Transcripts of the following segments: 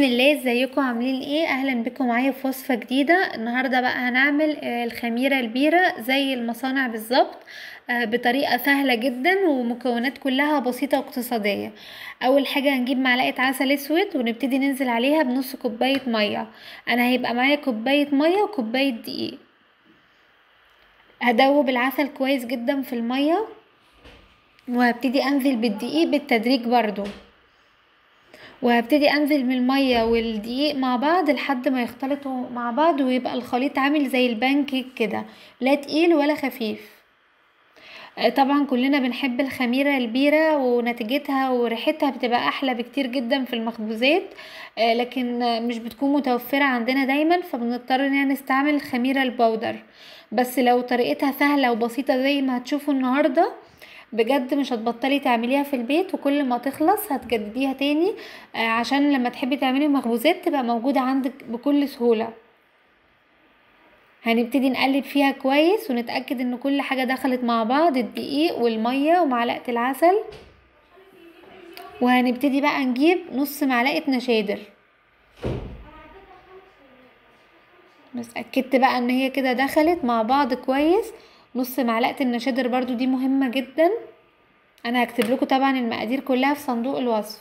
بسم الله ازيكم عاملين ايه اهلا بكم معايا في وصفه جديده النهارده بقى هنعمل آه، الخميره البيره زي المصانع بالظبط آه، بطريقه سهله جدا ومكونات كلها بسيطه واقتصاديه اول حاجه هنجيب معلقه عسل اسود ونبتدي ننزل عليها بنص كوبايه ميه انا هيبقى معايا كوبايه ميه وكوبايه دقيق هدوب العسل كويس جدا في الميه وهبتدي انزل بالدقيق بالتدريج برضو وهبتدي انزل من الميه والدقيق مع بعض لحد ما يختلطوا مع بعض ويبقى الخليط عامل زي البانكيك كده لا تقيل ولا خفيف آه، طبعا كلنا بنحب الخميرة البيرة ونتيجتها وريحتها بتبقى أحلى بكتير جدا في المخبوزات آه، لكن مش بتكون متوفرة عندنا دايما فبنضطر ان نستعمل الخميرة البودر بس لو طريقتها سهلة وبسيطة زي ما هتشوفوا النهاردة بجد مش هتبطلي تعمليها في البيت وكل ما تخلص هتجدديها تاني آه، عشان لما تحبي تعملي مخبوزات تبقى موجودة عندك بكل سهولة هنبتدي نقلب فيها كويس ونتأكد ان كل حاجة دخلت مع بعض الدقيق والمية ومعلقة العسل وهنبتدي بقى نجيب نص معلقة نشادر بس اكدت بقى ان هي كده دخلت مع بعض كويس نص معلقه النشادر برضو دي مهمه جدا انا هكتب لكم طبعا المقادير كلها في صندوق الوصف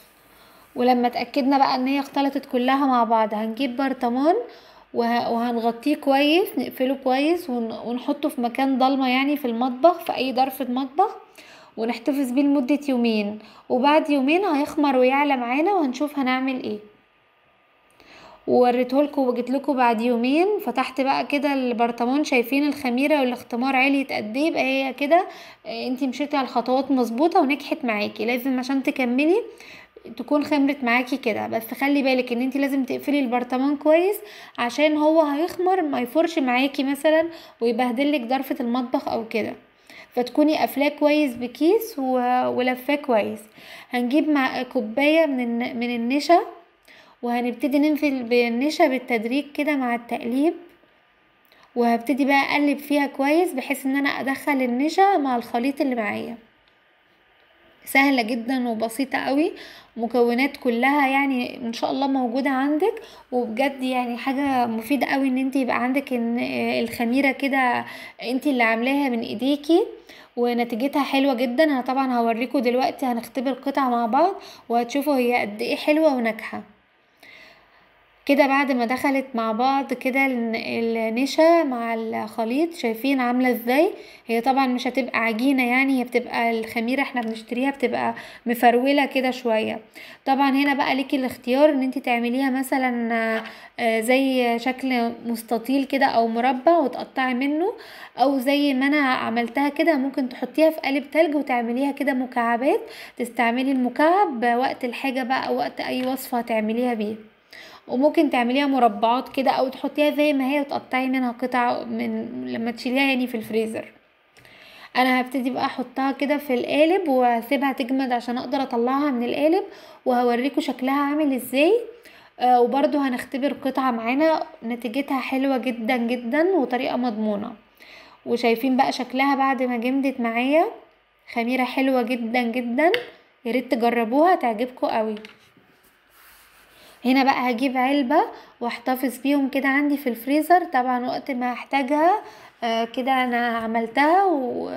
ولما اتاكدنا بقى ان هي اختلطت كلها مع بعض هنجيب برطمان وهنغطيه كويس نقفله كويس ونحطه في مكان ضلمه يعني في المطبخ في اي ظرف مطبخ ونحتفظ بيه لمده يومين وبعد يومين هيخمر ويعلى معانا وهنشوف هنعمل ايه ووريته لكم وجيت لكم بعد يومين فتحت بقى كده البرطمان شايفين الخميره والاختمار عليت قد ايه يبقى هي كده آه، انت مشيتي على الخطوات مظبوطه ونجحت معاكي لازم عشان تكملي تكون خمرت معاكي كده بس خلي بالك ان انت لازم تقفلي البرطمان كويس عشان هو هيخمر ما يفرش معاكي مثلا ويبهدلك ظرفه المطبخ او كده فتكوني قافلاه كويس بكيس ولفاه كويس هنجيب مع كوبايه من من النشا وهنبتدي ننفل بالنشا بالتدريج كده مع التقليب وهبتدي بقى اقلب فيها كويس بحيث ان انا ادخل النشا مع الخليط اللي معايا سهله جدا وبسيطه قوي مكونات كلها يعني ان شاء الله موجوده عندك وبجد يعني حاجه مفيده قوي ان انت يبقى عندك إن الخميره كده انت اللي عاملاها من ايديكي ونتيجتها حلوه جدا انا طبعا هوريكم دلوقتي هنختبر قطع مع بعض وهتشوفوا هي قد ايه حلوه وناجحه كده بعد ما دخلت مع بعض كده النشا مع الخليط شايفين عاملة ازاي هي طبعا مش هتبقى عجينة يعني هي بتبقى الخميرة احنا بنشتريها بتبقى مفرولة كده شوية طبعا هنا بقى ليكي الاختيار ان انت تعمليها مثلا آه، زي شكل مستطيل كده او مربع وتقطعي منه او زي ما انا عملتها كده ممكن تحطيها في قالب تلج وتعمليها كده مكعبات تستعملي المكعب وقت الحاجة بقى وقت اي وصفة هتعمليها بيه وممكن تعمليها مربعات كده او تحطيها زي ما هي وتقطعي منها قطع من لما تشيليها يعني في الفريزر انا هبتدي بقى احطها كده في القالب وهسيبها تجمد عشان اقدر اطلعها من القالب وهوريكم شكلها عامل ازاي آه وبرضو هنختبر قطعه معانا نتيجتها حلوه جدا جدا وطريقه مضمونه وشايفين بقى شكلها بعد ما جمدت معايا خميره حلوه جدا جدا ياريت تجربوها تعجبكم قوي هنا بقى هجيب علبة واحتفظ بيهم كده عندي في الفريزر طبعا وقت ما احتاجها آه، كده انا عملتها و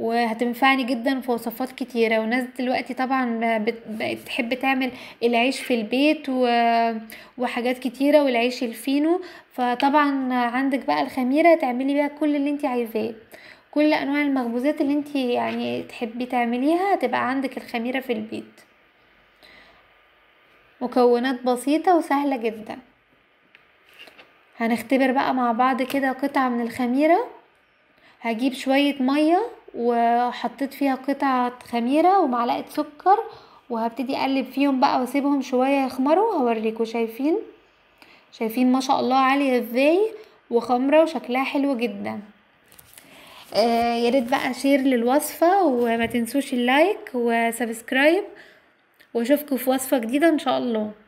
وهتنفعني جدا في وصفات كتيرة وناس دلوقتي طبعا بقت تحب تعمل العيش في البيت وحاجات كتيرة والعيش الفينو فطبعا عندك بقى الخميرة تعملي بيها كل اللي انت عايزاه كل انواع المخبوزات اللي انت يعني تحبي تعمليها هتبقى عندك الخميرة في البيت مكونات بسيطة وسهلة جدا هنختبر بقى مع بعض كده قطعة من الخميرة هجيب شوية مية وحطيت فيها قطعة خميرة ومعلقة سكر وهبتدي اقلب فيهم بقى واسيبهم شوية يخمروا هوريكوا شايفين شايفين ما شاء الله عالية ازاي وخمرة وشكلها حلو جدا آه ياريت بقى شير للوصفة وما تنسوش اللايك وسبسكرايب واشوفكم في وصفة جديدة ان شاء الله